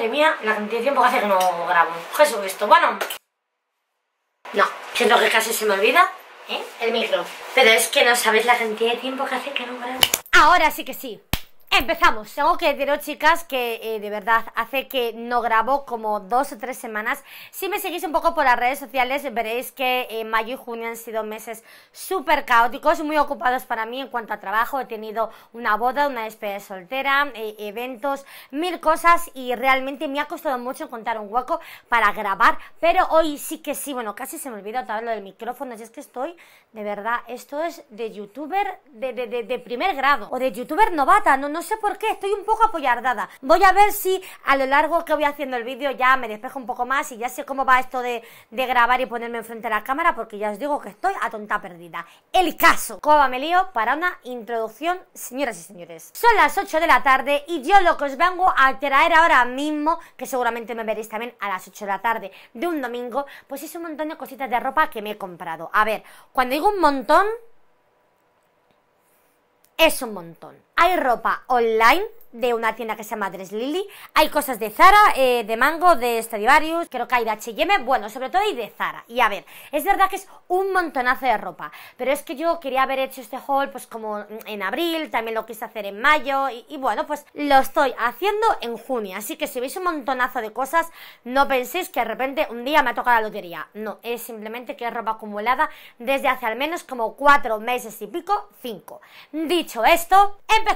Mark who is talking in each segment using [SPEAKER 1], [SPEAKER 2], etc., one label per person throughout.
[SPEAKER 1] madre mía, la cantidad de tiempo que hace que no grabo. Jesús, esto, bueno. No, siento que casi se me olvida, ¿eh? El micro. Pero es que no sabéis la cantidad de tiempo que hace que no grabo. Ahora sí que sí. Empezamos, tengo que deciros chicas que eh, de verdad hace que no grabo como dos o tres semanas. Si me seguís un poco por las redes sociales veréis que eh, mayo y junio han sido meses súper caóticos, muy ocupados para mí en cuanto a trabajo. He tenido una boda, una despedida soltera, eh, eventos, mil cosas y realmente me ha costado mucho encontrar un hueco para grabar. Pero hoy sí que sí, bueno, casi se me olvidó otra lo del micrófono. Y es que estoy, de verdad, esto es de youtuber de, de primer grado o de youtuber novata, no, no no sé por qué, estoy un poco apoyardada. Voy a ver si a lo largo que voy haciendo el vídeo ya me despejo un poco más y ya sé cómo va esto de, grabar y ponerme enfrente de la cámara, porque ya os digo que estoy a tonta perdida. El caso. ¿Cómo me lío para una introducción, señoras y señores. Son las 8 de la tarde y yo lo que os vengo a traer ahora mismo, que seguramente me veréis también a las 8 de la tarde de un domingo, pues es un montón de cositas de ropa que me he comprado. A ver, cuando digo un montón, es un montón hay ropa online de una tienda que se llama Dress Lily. Hay cosas de Zara, eh, de Mango, de Stadivarius, creo que hay de H&M, bueno, sobre todo hay de Zara. Y a ver, es verdad que es un montonazo de ropa, pero es que yo quería haber hecho este haul pues como en abril, también lo quise hacer en mayo y, y bueno, pues lo estoy haciendo en junio. Así que si veis un montonazo de cosas, no penséis que de repente un día me ha tocado la lotería. No, es simplemente que es ropa acumulada desde hace al menos como cuatro meses y pico, cinco. Dicho esto, empezamos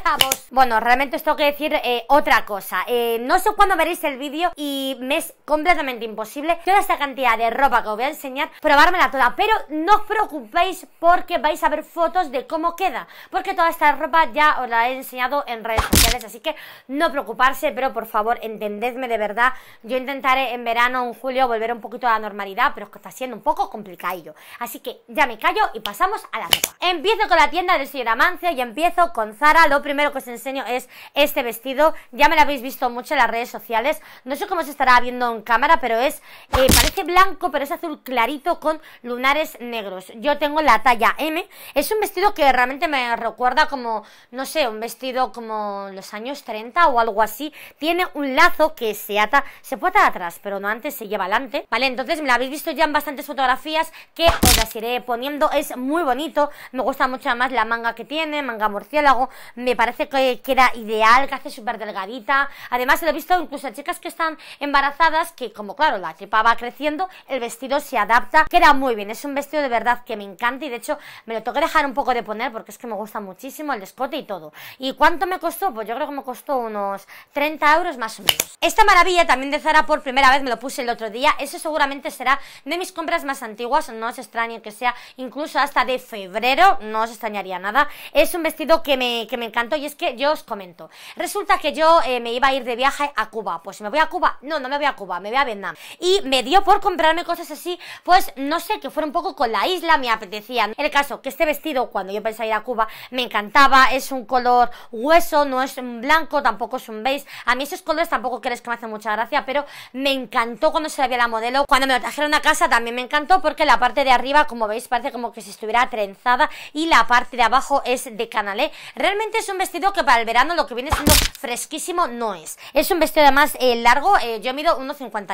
[SPEAKER 1] bueno, realmente os tengo que decir eh, otra cosa. Eh, no sé cuándo veréis el vídeo y me es completamente imposible toda esta cantidad de ropa que os voy a enseñar, probármela toda. Pero no os preocupéis porque vais a ver fotos de cómo queda. Porque toda esta ropa ya os la he enseñado en redes sociales, así que no preocuparse, pero por favor entendedme de verdad. Yo intentaré en verano o en julio volver un poquito a la normalidad, pero es que está siendo un poco complicadillo. Así que ya me callo y pasamos a la ropa. Empiezo con la tienda del señor Amancio y empiezo con Zara, López primero que os enseño es este vestido. Ya me lo habéis visto mucho en las redes sociales. No sé cómo se estará viendo en cámara, pero es... Eh, parece blanco, pero es azul clarito con lunares negros. Yo tengo la talla M. Es un vestido que realmente me recuerda como... No sé, un vestido como los años 30 o algo así. Tiene un lazo que se ata... Se puede atar atrás, pero no antes, se lleva adelante. Vale, entonces me lo habéis visto ya en bastantes fotografías que os las iré poniendo. Es muy bonito. Me gusta mucho más la manga que tiene, manga murciélago me parece que queda ideal, que hace súper delgadita. Además, lo he visto incluso a chicas que están embarazadas, que como claro, la tripa va creciendo, el vestido se adapta, queda muy bien. Es un vestido de verdad que me encanta y de hecho me lo tengo que dejar un poco de poner porque es que me gusta muchísimo el escote y todo. ¿Y cuánto me costó? Pues yo creo que me costó unos 30 euros más o menos. Esta maravilla también de Zara por primera vez me lo puse el otro día. Eso seguramente será de mis compras más antiguas, no os extraño que sea incluso hasta de febrero, no os extrañaría nada. Es un vestido que me, que me y es que yo os comento. Resulta que yo eh, me iba a ir de viaje a Cuba. Pues me voy a Cuba. No, no me voy a Cuba, me voy a Vietnam. Y me dio por comprarme cosas así, pues no sé, que fuera un poco con la isla, me apetecían. El caso, que este vestido, cuando yo pensaba ir a Cuba, me encantaba. Es un color hueso, no es un blanco, tampoco es un beige. A mí esos colores tampoco crees que me hacen mucha gracia, pero me encantó cuando se la vio la modelo. Cuando me lo trajeron a casa también me encantó porque la parte de arriba, como veis, parece como que se estuviera trenzada y la parte de abajo es de canalé. Realmente es un vestido que para el verano lo que viene siendo fresquísimo no es. Es un vestido además eh, largo, eh, yo mido 1,58.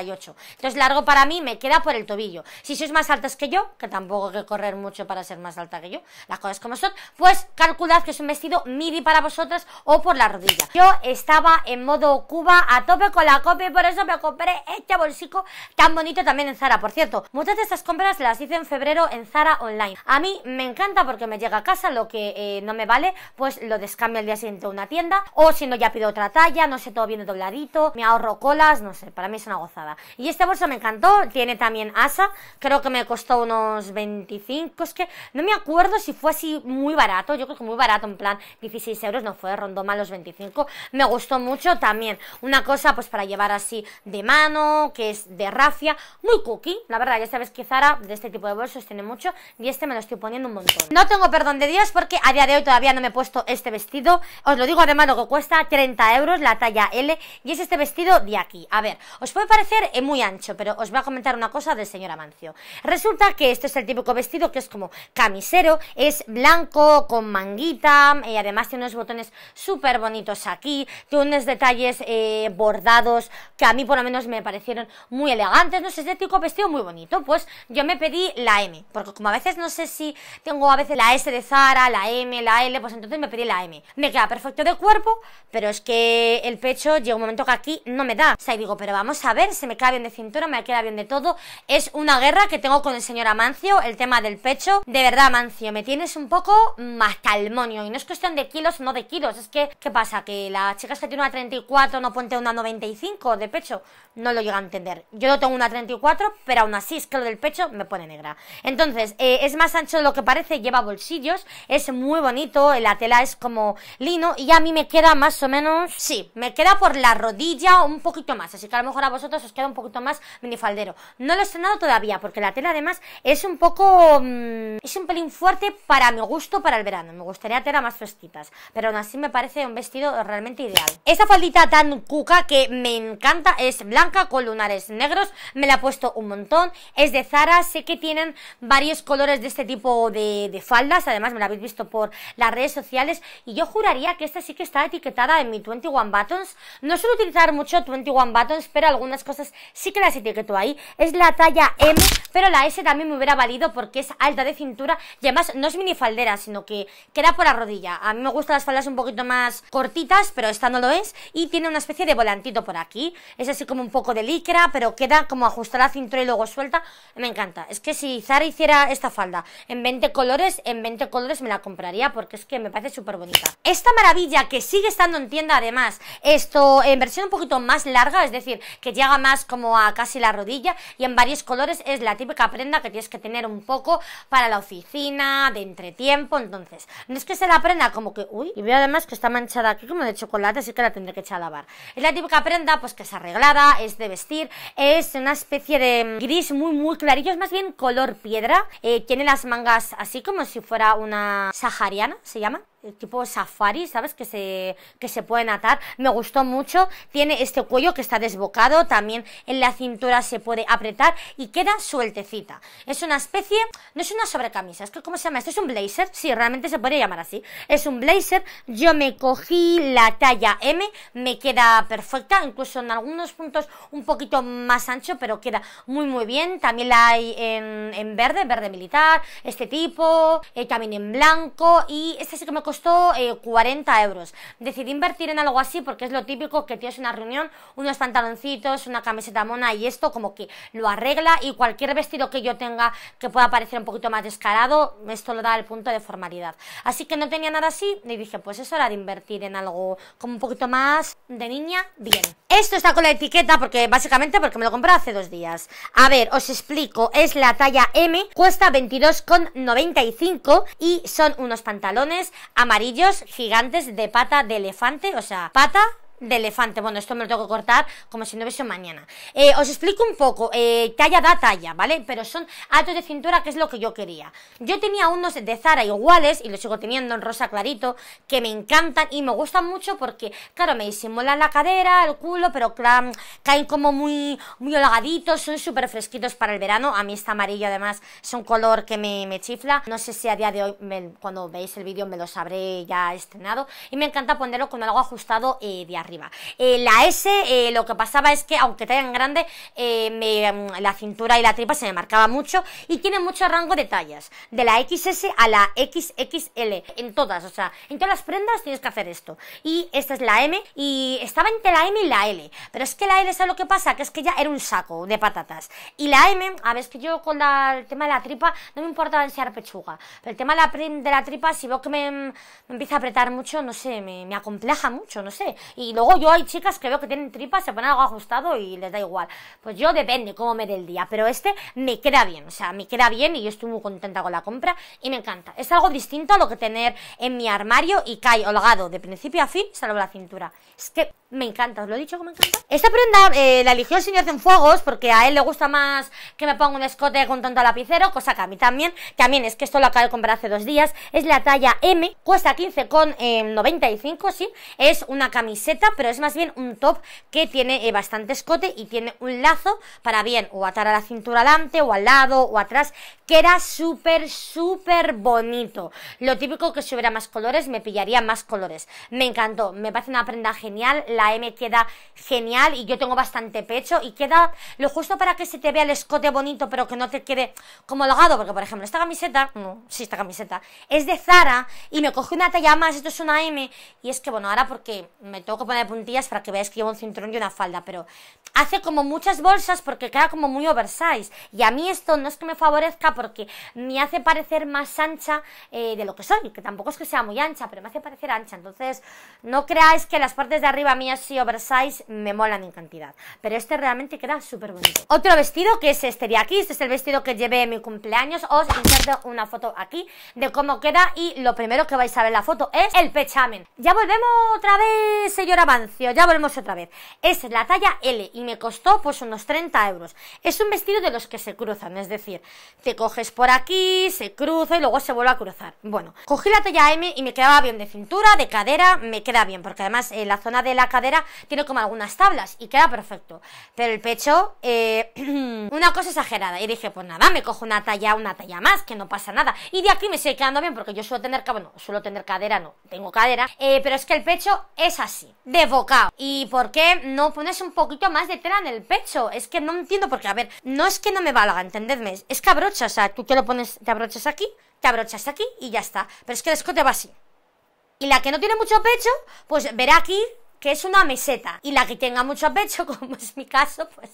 [SPEAKER 1] Entonces largo para mí me queda por el tobillo. Si sois más altas que yo, que tampoco hay que correr mucho para ser más alta que yo, las cosas como son, pues calculad que es un vestido midi para vosotras o por la rodilla. Yo estaba en modo Cuba a tope con la copia y por eso me compré este bolsico tan bonito también en Zara. Por cierto, muchas de estas compras las hice en febrero en Zara Online. A mí me encanta porque me llega a casa lo que eh, no me vale, pues lo descargo cambio el día siguiente una tienda, o si no, ya pido otra talla, no sé, todo viene dobladito, me ahorro colas, no sé, para mí es una gozada. Y este bolso me encantó, tiene también asa, creo que me costó unos 25, es que no me acuerdo si fue así muy barato, yo creo que muy barato, en plan 16 euros, no fue, rondó mal los 25, me gustó mucho también. Una cosa pues para llevar así de mano, que es de rafia, muy cookie, la verdad, ya sabes que Zara de este tipo de bolsos tiene mucho y este me lo estoy poniendo un montón. No tengo perdón de Dios porque a día de hoy todavía no me he puesto este vestido os lo digo además lo que cuesta 30 euros la talla L y es este vestido de aquí. A ver, os puede parecer eh, muy ancho, pero os voy a comentar una cosa del señor Amancio. Resulta que este es el típico vestido que es como camisero, es blanco, con manguita, y eh, además tiene unos botones súper bonitos aquí, tiene unos detalles eh, bordados que a mí por lo menos me parecieron muy elegantes, no sé, es el típico vestido muy bonito, pues yo me pedí la M, porque como a veces no sé si tengo a veces la S de Zara, la M, la L, pues entonces me pedí la M me, queda perfecto de cuerpo, pero es que el pecho llega un momento que aquí no me da. O sea, y digo, pero vamos a ver, se me queda bien de cintura, me queda bien de todo. Es una guerra que tengo con el señor Amancio, el tema del pecho. De verdad, Amancio, me tienes un poco más talmonio Y no es cuestión de kilos, no de kilos. Es que, ¿qué pasa? Que la chica que tiene una 34 no ponte una 95 de pecho. No lo llega a entender. Yo no tengo una 34, pero aún así es que lo del pecho me pone negra. Entonces, eh, es más ancho de lo que parece, lleva bolsillos, es muy bonito, la tela es como lino y a mí me queda más o menos, sí, me queda por la rodilla un poquito más, así que a lo mejor a vosotros os queda un poquito más minifaldero. No lo he estrenado todavía porque la tela además es un poco, mm, es un pelín fuerte para mi gusto para el verano, me gustaría tela más fresquitas, pero aún así me parece un vestido realmente ideal. Esta faldita tan cuca que me encanta es blanca con lunares negros, me la he puesto un montón, es de Zara, sé que tienen varios colores de este tipo de, de faldas, además me la habéis visto por las redes sociales y yo yo juraría que esta sí que está etiquetada en mi 21 Buttons. No suelo utilizar mucho 21 Buttons, pero algunas cosas sí que las etiqueto ahí. Es la talla M, pero la S también me hubiera valido porque es alta de cintura y además no es mini faldera, sino que queda por la rodilla. A mí me gustan las faldas un poquito más cortitas, pero esta no lo es. Y tiene una especie de volantito por aquí. Es así como un poco de licra, pero queda como ajustada a cintura y luego suelta. Me encanta. Es que si Zara hiciera esta falda en 20 colores, en 20 colores me la compraría porque es que me parece súper bonita. Esta maravilla que sigue estando en tienda además, esto en versión un poquito más larga, es decir, que llega más como a casi la rodilla y en varios colores es la típica prenda que tienes que tener un poco para la oficina, de entretiempo, entonces, no es que sea la prenda como que, uy, y veo además que está manchada aquí como de chocolate, así que la tendré que echar a lavar. Es la típica prenda pues que es arreglada, es de vestir, es una especie de gris muy muy clarillo, es más bien color piedra, eh, tiene las mangas así como si fuera una sahariana, se llama, tipo safari, ¿sabes? Que se, que se pueden atar. Me gustó mucho. Tiene este cuello que está desbocado. También en la cintura se puede apretar y queda sueltecita. Es una especie, no es una sobrecamisa, es que, ¿cómo se llama? Esto es un blazer. Sí, realmente se podría llamar así. Es un blazer. Yo me cogí la talla M, me queda perfecta. Incluso en algunos puntos un poquito más ancho, pero queda muy, muy bien. También la hay en, en verde, verde militar, este tipo. Eh, también en blanco. Y este sí que me costó 40 eh, euros. Decidí invertir en algo así porque es lo típico que tienes una reunión, unos pantaloncitos, una camiseta mona y esto como que lo arregla y cualquier vestido que yo tenga que pueda parecer un poquito más descarado, esto lo da el punto de formalidad. Así que no tenía nada así y dije, pues es hora de invertir en algo como un poquito más de niña, bien. Esto está con la etiqueta porque básicamente porque me lo compré hace dos días. A ver, os explico, es la talla M, cuesta 22,95 y son unos pantalones amarillos gigantes de pata de elefante, o sea, pata de elefante. Bueno, esto me lo tengo que cortar como si no hubiese mañana. Eh, os explico un poco. Eh, talla da talla, ¿vale? Pero son altos de cintura, que es lo que yo quería. Yo tenía unos de Zara iguales, y los sigo teniendo en rosa clarito, que me encantan y me gustan mucho porque, claro, me disimulan la cadera, el culo, pero caen como muy, muy holgaditos, son súper fresquitos para el verano. A mí está amarillo, además, es un color que me, chifla. No sé si a día de hoy, cuando veis el vídeo, me los habré ya estrenado. Y me encanta ponerlo con algo ajustado eh, de arriba eh, la S, eh, lo que pasaba es que, aunque en grande, eh, mm, la cintura y la tripa se me marcaba mucho y tiene mucho rango de tallas, de la XS a la XXL, en todas, o sea, en todas las prendas tienes que hacer esto. Y esta es la M y estaba entre la M y la L, pero es que la L, es lo que pasa? Que es que ya era un saco de patatas. Y la M, a ver, es que yo con el tema de la tripa no me importa enseñar pechuga, pero el tema de la, de la tripa, si veo que me, empieza a apretar mucho, no sé, me, me acompleja mucho, no sé. Y Luego yo hay chicas que veo que tienen tripas, se ponen algo ajustado y les da igual. Pues yo depende cómo me dé el día, pero este me queda bien, o sea, me queda bien y yo estoy muy contenta con la compra y me encanta. Es algo distinto a lo que tener en mi armario y cae holgado de principio a fin, salvo la cintura. Es que me encanta, os lo he dicho que me encanta. Esta prenda eh, la eligió el señor fuegos porque a él le gusta más que me ponga un escote con tanto lapicero, cosa que a mí también. También es que esto lo acabo de comprar hace dos días. Es la talla M, cuesta 15,95, eh, sí. Es una camiseta, pero es más bien un top que tiene eh, bastante escote y tiene un lazo para bien o atar a la cintura delante o al lado o atrás, que era súper, súper bonito. Lo típico que si hubiera más colores, me pillaría más colores. Me encantó, me parece una prenda genial la M queda genial y yo tengo bastante pecho y queda lo justo para que se te vea el escote bonito pero que no te quede como holgado porque por ejemplo esta camiseta, no, sí esta camiseta es de Zara y me coge una talla más, esto es una M y es que bueno ahora porque me tengo que poner puntillas para que veáis que llevo un cinturón y una falda pero hace como muchas bolsas porque queda como muy oversize y a mí esto no es que me favorezca porque me hace parecer más ancha eh, de lo que soy, que tampoco es que sea muy ancha pero me hace parecer ancha entonces no creáis que las partes de arriba si oversize me molan en cantidad. Pero este realmente queda súper bonito. Otro vestido que es este de aquí. Este es el vestido que llevé en mi cumpleaños. Os inserto una foto aquí de cómo queda. Y lo primero que vais a ver la foto es el pechamen. Ya volvemos otra vez, señor Avancio. Ya volvemos otra vez. Es la talla L y me costó pues unos 30 euros. Es un vestido de los que se cruzan. Es decir, te coges por aquí, se cruza y luego se vuelve a cruzar. Bueno, cogí la talla M y me quedaba bien de cintura, de cadera. Me queda bien porque además en la zona de la cadera tiene como algunas tablas y queda perfecto. Pero el pecho, eh, una cosa exagerada. Y dije, pues nada, me cojo una talla, una talla más, que no pasa nada. Y de aquí me estoy quedando bien porque yo suelo tener, bueno, suelo tener cadera, no, tengo cadera. Eh, pero es que el pecho es así, de bocado. ¿Y por qué no pones un poquito más de tela en el pecho? Es que no entiendo porque, a ver, no es que no me valga, entendedme. Es que abrocha, o sea, tú te lo pones, te abrochas aquí, te abrochas aquí y ya está. Pero es que el escote va así. Y la que no tiene mucho pecho, pues verá aquí que es una meseta. Y la que tenga mucho pecho, como es mi caso, pues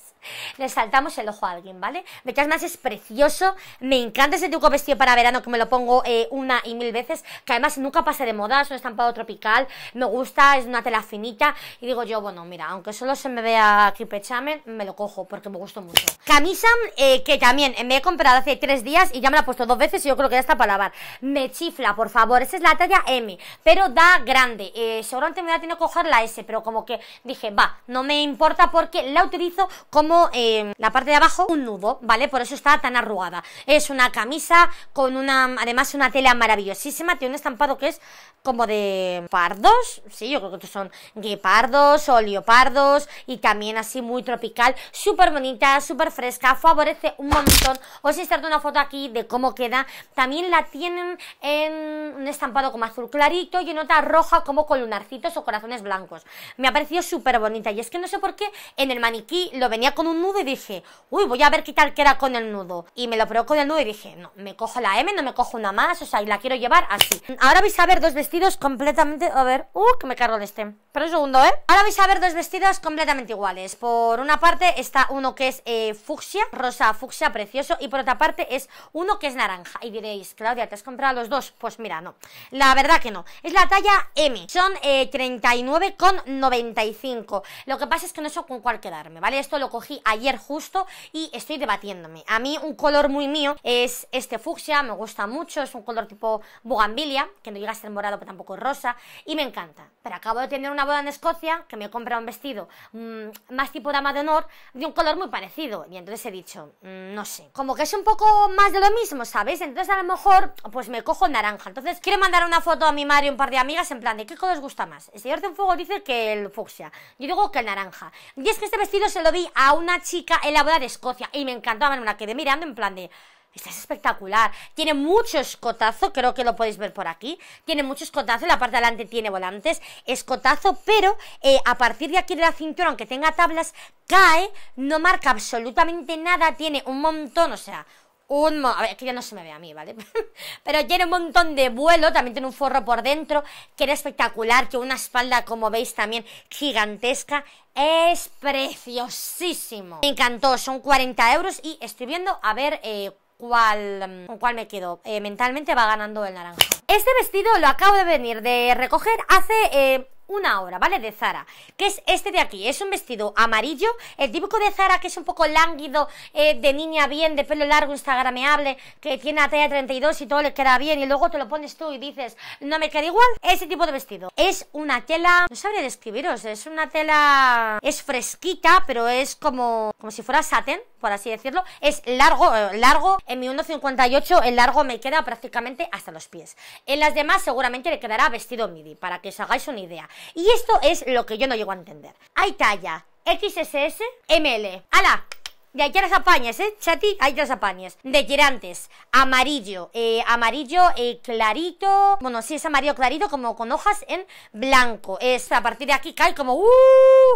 [SPEAKER 1] le saltamos el ojo a alguien, ¿vale? me más es precioso, me encanta ese truco vestido para verano que me lo pongo eh, una y mil veces, que además nunca pasa de moda, es un estampado tropical, me gusta, es una tela finita y digo yo, bueno, mira, aunque solo se me vea aquí pechamen, me lo cojo porque me gustó mucho. Camisa eh, que también me he comprado hace tres días y ya me la he puesto dos veces y yo creo que ya está para lavar. Me chifla, por favor, esa es la talla M, pero da grande, eh, seguramente me a tiene que coger la S pero como que dije, va, no me importa porque la utilizo como eh, la parte de abajo un nudo, ¿vale? Por eso está tan arrugada. Es una camisa con una, además una tela maravillosísima, tiene un estampado que es como de pardos, sí, yo creo que son guepardos o leopardos y también así muy tropical, súper bonita, súper fresca, favorece un montón. Os inserto una foto aquí de cómo queda. También la tienen en un estampado como azul clarito y en otra roja como con lunarcitos o corazones blancos. Me ha parecido súper bonita y es que no sé por qué en el maniquí lo venía con un nudo y dije, uy, voy a ver qué tal era con el nudo. Y me lo probé con el nudo y dije, no, me cojo la M, no me cojo una más, o sea, y la quiero llevar así. Ahora vais a ver dos vestidos completamente, a ver, uh, que me cargo de este. Pero un segundo, ¿eh? Ahora vais a ver dos vestidos completamente iguales. Por una parte está uno que es eh, fucsia, rosa fucsia, precioso, y por otra parte es uno que es naranja. Y diréis, Claudia, ¿te has comprado los dos? Pues mira, no. La verdad que no. Es la talla M. Son 39 eh, con 95, Lo que pasa es que no sé con cuál quedarme, ¿vale? Esto lo cogí ayer justo y estoy debatiéndome. A mí un color muy mío es este fucsia, me gusta mucho, es un color tipo bugambilia, que no llega a ser morado pero tampoco es rosa, y me encanta. Pero acabo de tener una boda en Escocia que me he comprado un vestido mm, más tipo dama de honor de un color muy parecido. Y entonces he dicho, mm, no sé, como que es un poco más de lo mismo, ¿sabes? Entonces a lo mejor pues me cojo naranja. Entonces quiero mandar una foto a mi Mario y un par de amigas en plan de qué color os gusta más. El señor de un fuego dice que el fucsia. Yo digo que el naranja. Y es que este vestido se lo vi a una chica en la boda de Escocia y me encantó, me la quedé mirando en plan de... Esta es espectacular. Tiene mucho escotazo, creo que lo podéis ver por aquí. Tiene mucho escotazo, la parte de delante tiene volantes, escotazo, pero eh, a partir de aquí de la cintura, aunque tenga tablas, cae, no marca absolutamente nada, tiene un montón, o sea, un... A ver, que ya no se me ve a mí, ¿vale? Pero tiene un montón de vuelo, también tiene un forro por dentro, que era espectacular, que una espalda, como veis también, gigantesca. Es preciosísimo. Me encantó, son 40 euros y estoy viendo, a ver... Eh, ¿Cuál, mm, cuál me quedo? Eh, mentalmente va ganando el naranja. Este vestido lo acabo de venir de recoger hace eh, una hora, ¿vale? De Zara, que es este de aquí, es un vestido amarillo, el típico de Zara que es un poco lánguido, eh, de niña bien, de pelo largo, instagrameable, que tiene la talla 32 y todo le queda bien y luego te lo pones tú y dices, no me queda igual, ese tipo de vestido. Es una tela, no sabría describiros, es una tela, es fresquita, pero es como, como si fuera satén, por así decirlo, es largo, eh, largo, en mi 1.58 el largo me queda prácticamente hasta los pies. En las demás seguramente le quedará vestido midi, para que os hagáis una idea. Y esto es lo que yo no llego a entender. Hay talla XSS, ML. ¡Hala! De a las apañas, ¿eh? Chati, hay las apañas. De girantes, amarillo, eh, amarillo eh, clarito. Bueno, sí, es amarillo clarito, como con hojas en blanco. Es a partir de aquí cae como uh,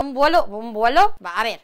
[SPEAKER 1] un vuelo, un vuelo. Va, a ver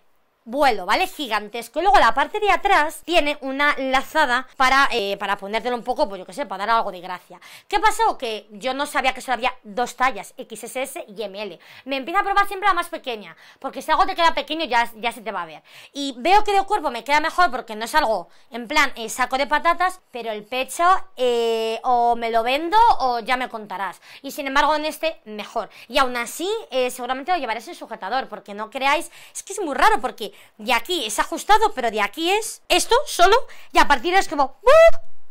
[SPEAKER 1] vuelo, ¿vale? Gigantesco. Y luego la parte de atrás tiene una lazada para, eh, para ponértelo un poco, pues yo qué sé, para dar algo de gracia. ¿Qué pasó? Que yo no sabía que solo había dos tallas, XSS y ML. Me empiezo a probar siempre la más pequeña, porque si algo te queda pequeño ya, ya se te va a ver. Y veo que de cuerpo me queda mejor porque no es algo en plan eh, saco de patatas, pero el pecho eh, o me lo vendo o ya me contarás. Y sin embargo en este mejor. Y aún así seguramente lo llevaré en sujetador, porque no creáis, es que es muy raro porque de aquí es ajustado, pero de aquí es esto solo, y a partir es como,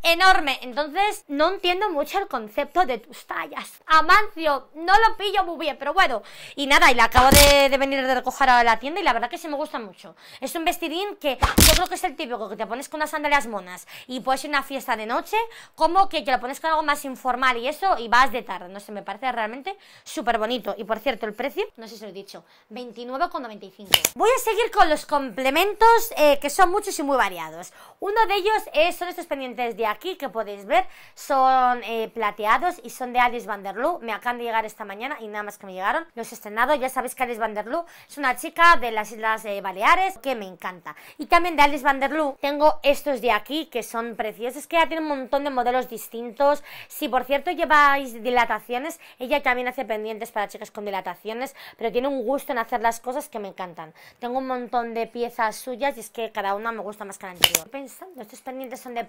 [SPEAKER 1] enorme. Entonces, no entiendo mucho el concepto de tus tallas. Amancio, no lo pillo muy bien, pero bueno. Y nada, y la acabo de, venir de recoger a la tienda y la verdad que sí me gusta mucho. Es un vestidín que yo creo que es el típico que te pones con unas sandalias monas y puedes ir a una fiesta de noche, como que te lo pones con algo más informal y eso, y vas de tarde. No sé, me parece realmente súper bonito. Y por cierto, el precio, no sé si lo he dicho, 29,95. Voy a seguir con los complementos eh, que son muchos y muy variados. Uno de ellos son estos pendientes de aquí que podéis ver son eh, plateados y son de Alice Vanderloo. Me acaban de llegar esta mañana y nada más que me llegaron. Los he estrenado. Ya sabéis que Alice Vanderloo es una chica de las Islas de eh, Baleares que me encanta. Y también de Alice Vanderloo tengo estos de aquí que son preciosos. Que ella tiene un montón de modelos distintos. Si por cierto lleváis dilataciones, ella también hace pendientes para chicas con dilataciones, pero tiene un gusto en hacer las cosas que me encantan. Tengo un montón de piezas suyas y es que cada una me gusta más que la anterior. Pensando, estos pendientes son de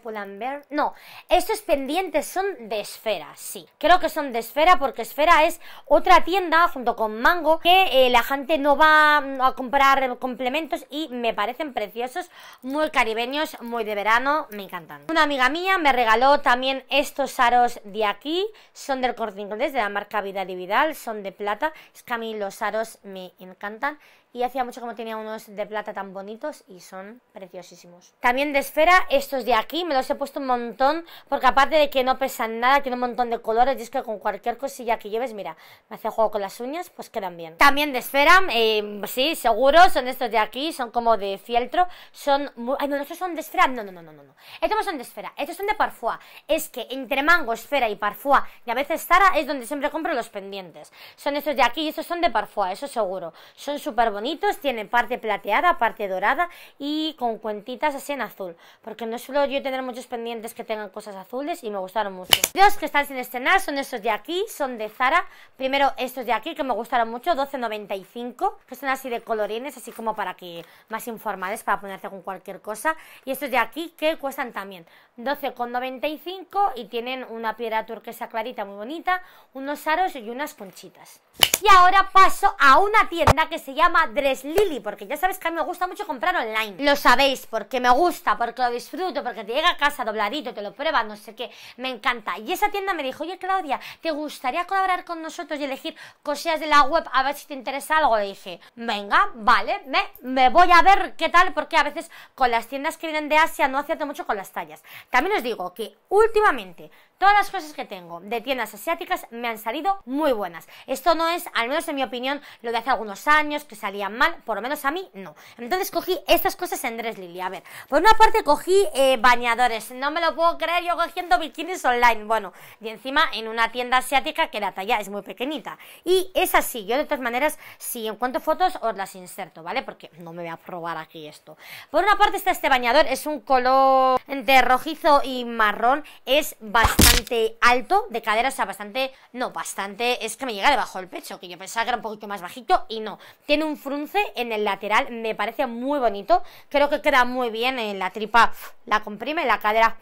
[SPEAKER 1] no, estos pendientes son de esfera, sí. Creo que son de esfera porque esfera es otra tienda junto con Mango que eh, la gente no va mm, a comprar complementos y me parecen preciosos, muy caribeños, muy de verano, me encantan. Una amiga mía me regaló también estos aros de aquí, son del Corte de la marca Vida Dividal, son de plata. Es que a mí los aros me encantan y hacía mucho como tenía unos de plata tan bonitos y son preciosísimos. También de esfera, estos de aquí me los he puesto un montón porque aparte de que no pesan nada, tiene un montón de colores y es que con cualquier cosilla que lleves, mira, me hace juego con las uñas, pues quedan bien. También de esfera, em, sí, seguro, son estos de aquí, son como de fieltro, son... Ay, no, estos son de esfera, no, no, no, no, no. Estos no son de esfera, estos son de parfua. Es que entre mango, esfera y parfua y a veces Zara es donde siempre compro los pendientes. Son estos de aquí y estos son de parfua, eso seguro. Son súper bonitos bonitos, tienen parte plateada, parte dorada y con cuentitas así en azul, porque no suelo yo tener muchos pendientes que tengan cosas azules y me gustaron mucho. Los que están sin estrenar son estos de aquí, son de Zara, primero estos de aquí que me gustaron mucho, 12.95, que son así de colorines, así como para que más informales, para ponerse con cualquier cosa, y estos de aquí que cuestan también 12,95 y tienen una piedra turquesa clarita muy bonita, unos aros y unas conchitas. Y ahora paso a una tienda que se llama lili porque ya sabes que a mí me gusta mucho comprar online. Lo sabéis, porque me gusta, porque lo disfruto, porque te llega a casa dobladito, te lo pruebas, no sé qué, me encanta. Y esa tienda me dijo, oye Claudia, ¿te gustaría colaborar con nosotros y elegir cosillas de la web a ver si te interesa algo? Le dije, venga, vale, me, me voy a ver qué tal, porque a veces con las tiendas que vienen de Asia no acierto mucho con las tallas. También os digo que últimamente Todas las cosas que tengo de tiendas asiáticas me han salido muy buenas. Esto no es, al menos en mi opinión, lo de hace algunos años que salían mal, por lo menos a mí no. Entonces cogí estas cosas en Dress Lily. A ver, por una parte cogí eh, bañadores, no me lo puedo creer yo cogiendo bikinis online. Bueno, y encima en una tienda asiática que la talla es muy pequeñita. Y es así, yo de todas maneras, si encuentro fotos os las inserto, ¿vale? Porque no me voy a probar aquí esto. Por una parte está este bañador, es un color entre rojizo y marrón, es bastante bastante alto de cadera, o sea, bastante, no, bastante, es que me llega debajo del pecho, que yo pensaba que era un poquito más bajito y no. Tiene un frunce en el lateral, me parece muy bonito, creo que queda muy bien en la tripa, la comprime, la cadera,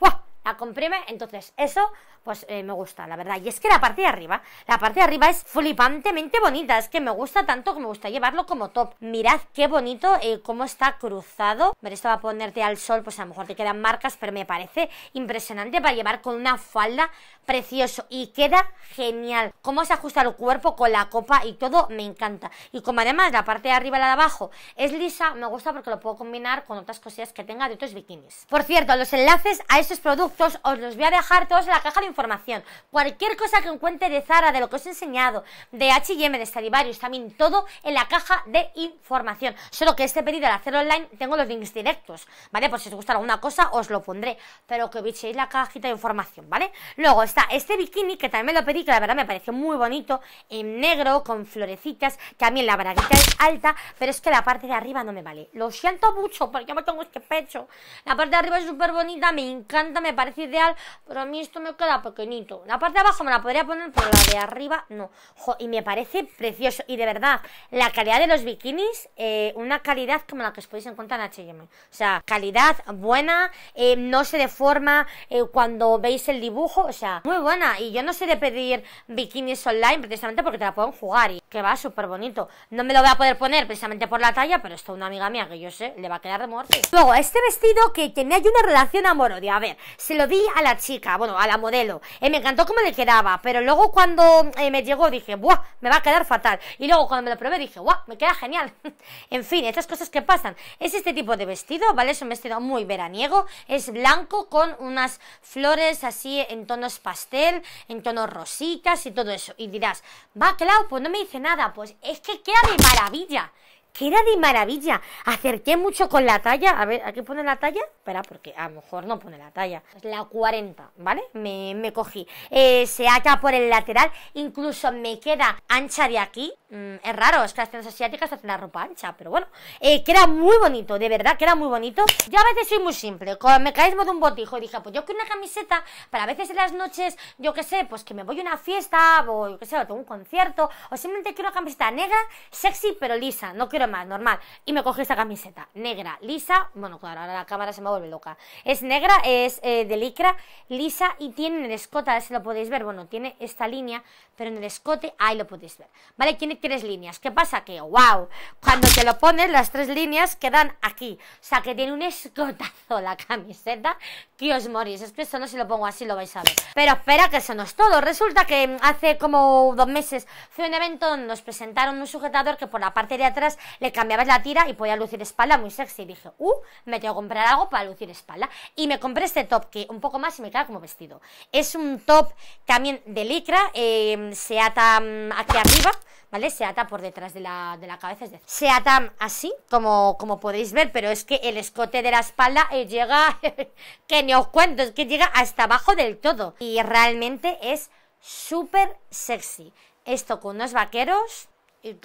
[SPEAKER 1] la comprime, entonces eso pues eh, me gusta, la verdad. Y es que la parte de arriba, la parte de arriba es flipantemente bonita, es que me gusta tanto que me gusta llevarlo como top. Mirad qué bonito eh, cómo está cruzado. Ver, esto va a ponerte al sol, pues a lo mejor te quedan marcas, pero me parece impresionante para llevar con una falda precioso y queda genial. Cómo se ajusta el cuerpo con la copa y todo, me encanta. Y como además la parte de arriba y la de abajo es lisa, me gusta porque lo puedo combinar con otras cosillas que tenga de otros bikinis. Por cierto, los enlaces a estos productos os los voy a dejar todos en la caja de información. Cualquier cosa que encuentre de Zara, de lo que os he enseñado, de H&M, de Stradivarius, también todo en la caja de información. Solo que este pedido al hacer online tengo los links directos, ¿vale? Por si os gusta alguna cosa os lo pondré, pero que veis la cajita de información, ¿vale? Luego está este bikini que también lo pedí, que la verdad me pareció muy bonito, en negro, con florecitas, que a mí la braguita es alta, pero es que la parte de arriba no me vale. Lo siento mucho porque yo me tengo este pecho. La parte de arriba es súper bonita, me encanta, me parece ideal, pero a mí esto me queda pequeñito. La parte de abajo me la podría poner, pero la de arriba no. y me parece precioso. Y de verdad, la calidad de los bikinis, eh, una calidad como la que os podéis encontrar en HM. O sea, calidad buena, eh, no se deforma eh, cuando veis el dibujo. O sea, muy buena. Y yo no sé de pedir bikinis online precisamente porque te la pueden jugar y que va súper bonito. No me lo voy a poder poner precisamente por la talla, pero esto una amiga mía que yo sé, le va a quedar de muerte. Luego, este vestido que tenía yo una relación amorosa, A ver, se lo di a la chica, bueno, a la modelo. Eh, me encantó cómo le quedaba, pero luego cuando eh, me llegó dije, ¡buah! Me va a quedar fatal. Y luego cuando me lo probé dije, ¡buah! Me queda genial. en fin, estas cosas que pasan. Es este tipo de vestido, ¿vale? Es un vestido muy veraniego. Es blanco con unas flores así en tonos pastel, en tonos rositas y todo eso. Y dirás, va, Clau, pues no me dice nada. Pues es que queda de maravilla queda de maravilla. Acerqué mucho con la talla. A ver, aquí pone la talla. Espera, porque a lo mejor no pone la talla. la 40, ¿vale? Me, cogí. Eh, se hacha por el lateral. Incluso me queda ancha de aquí. Mm, es raro, es que las tiendas asiáticas hacen la ropa ancha, pero bueno. Eh, queda muy bonito, de verdad, queda muy bonito. Yo a veces soy muy simple. me el mecanismo de un botijo, y dije, pues yo quiero una camiseta para a veces en las noches, yo qué sé, pues que me voy a una fiesta, o yo qué sé, o tengo un concierto, o simplemente quiero una camiseta negra, sexy pero lisa. No quiero normal. Y me cogí esta camiseta, negra, lisa, bueno, claro, ahora la cámara se me vuelve loca. Es negra, es eh, de licra, lisa y tiene en escota, si lo podéis ver, bueno, tiene esta línea pero en el escote ahí lo podéis ver, ¿vale? Tiene tres líneas, ¿qué pasa? Que, wow, cuando te lo pones las tres líneas quedan aquí, o sea que tiene un escotazo la camiseta que os morís, es que esto no se lo pongo así lo vais a ver, pero espera que eso no es todo, resulta que hace como dos meses fue un evento donde nos presentaron un sujetador que por la parte de atrás le cambiabas la tira y podía lucir espalda muy sexy, y dije, uh, me tengo que comprar algo para lucir espalda, y me compré este top que un poco más y me queda como vestido, es un top también de licra, eh, se ata mm, aquí arriba, ¿vale? Se ata por detrás de la, de la cabeza, se ata así, como, como podéis ver, pero es que el escote de la espalda eh, llega, que ni os cuento, es que llega hasta abajo del todo. Y realmente es súper sexy. Esto con unos vaqueros, Y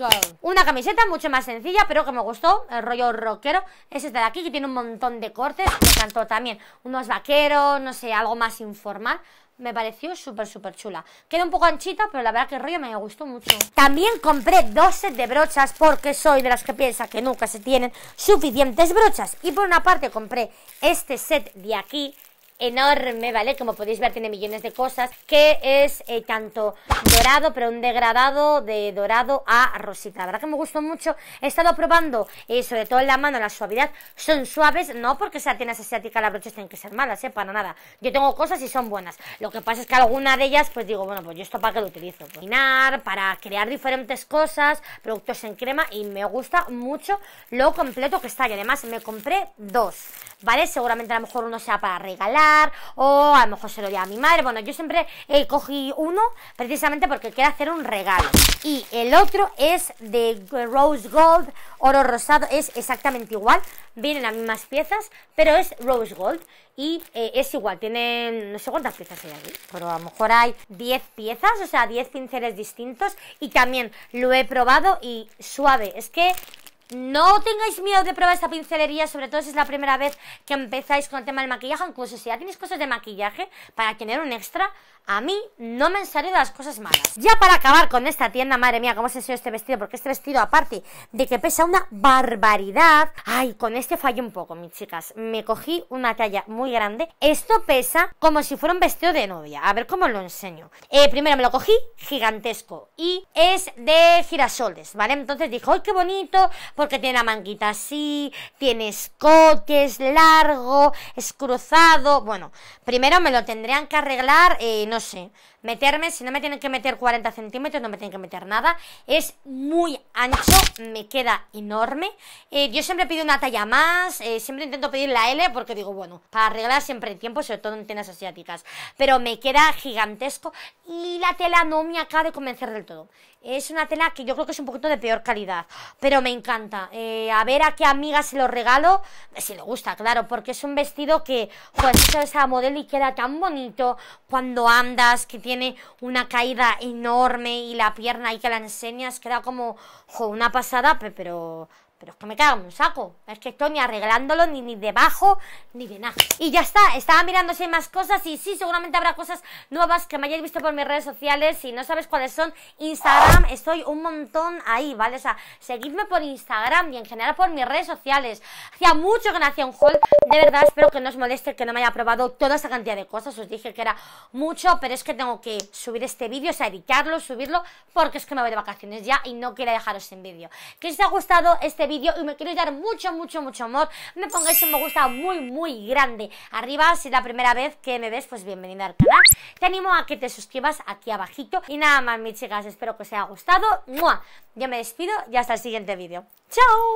[SPEAKER 1] una camiseta mucho más sencilla, pero que me gustó, el rollo rockero, es esta de aquí, que tiene un montón de cortes, me encantó también. Unos vaqueros, no sé, algo más informal, me pareció súper, súper chula. Queda un poco anchita, pero la verdad que el rollo me gustó mucho. También compré dos sets de brochas porque soy de las que piensa que nunca se tienen suficientes brochas. Y por una parte compré este set de aquí, enorme, ¿vale? Como podéis ver tiene millones de cosas, que es eh, tanto dorado, pero un degradado de dorado a rosita. La verdad que me gustó mucho, he estado probando, y eh, sobre todo en la mano, la suavidad, son suaves, no porque sea tienes asiática las brochas tienen que ser malas, ¿eh? Para nada. Yo tengo cosas y son buenas. Lo que pasa es que alguna de ellas, pues digo, bueno, pues yo esto para qué lo utilizo. Pues cocinar, para crear diferentes cosas, productos en crema y me gusta mucho lo completo que está. Y además me compré dos, ¿vale? Seguramente a lo mejor uno sea para regalar o a lo mejor se lo voy a mi madre. Bueno, yo siempre eh, cogí uno precisamente porque quiero hacer un regalo. Y el otro es de Rose Gold, oro rosado, es exactamente igual. Vienen las mismas piezas, pero es Rose Gold y eh, es igual, tienen no sé cuántas piezas hay aquí, pero a lo mejor hay 10 piezas, o sea, 10 pinceles distintos y también lo he probado y suave, es que no tengáis miedo de probar esta pincelería, sobre todo si es la primera vez que empezáis con el tema del maquillaje, incluso si ya tenéis cosas de maquillaje, para tener un extra, a mí no me han salido las cosas malas. Ya para acabar con esta tienda, madre mía, cómo se hecho este vestido, porque este vestido, aparte de que pesa una barbaridad, ay, con este fallo un poco, mis chicas. Me cogí una talla muy grande. Esto pesa como si fuera un vestido de novia. A ver cómo lo enseño. Eh, primero me lo cogí gigantesco y es de girasoles, ¿vale? Entonces dije, ¡ay, qué bonito! Porque tiene la manguita así, tiene escotes, largo, es cruzado. Bueno, primero me lo tendrían que arreglar. Eh, no sé meterme, si no me tienen que meter 40 centímetros, no me tienen que meter nada, es muy ancho, me queda enorme, eh, yo siempre pido una talla más, eh, siempre intento pedir la L porque digo, bueno, para arreglar siempre el tiempo, sobre todo en tiendas asiáticas, pero me queda gigantesco y la tela no me acaba de convencer del todo, es una tela que yo creo que es un poquito de peor calidad, pero me encanta, eh, a ver a qué amiga se lo regalo, si le gusta, claro, porque es un vestido que, pues, esa modelo y queda tan bonito cuando andas, que tiene una caída enorme y la pierna ahí que la enseñas, queda como una pasada, pero pero es que me cago en un saco. Es que estoy ni arreglándolo, ni, ni debajo, ni de nada. Y ya está. Estaba mirando si hay más cosas. Y sí, seguramente habrá cosas nuevas que me hayáis visto por mis redes sociales. Si no sabes cuáles son, Instagram, estoy un montón ahí, ¿vale? O sea, seguidme por Instagram y en general por mis redes sociales. Hacía mucho que no hacía un haul. De verdad, espero que no os moleste que no me haya probado toda esa cantidad de cosas. Os dije que era mucho, pero es que tengo que subir este vídeo, o sea, editarlo, subirlo, porque es que me voy de vacaciones ya y no quiero dejaros sin vídeo. Que os ha gustado este vídeo y me queréis dar mucho, mucho, mucho amor, me pongáis un me gusta muy, muy grande. Arriba, si es la primera vez que me ves, pues bienvenida al canal. Te animo a que te suscribas aquí abajito. Y nada más, mis chicas, espero que os haya gustado. Yo me despido y hasta el siguiente vídeo. ¡Chao!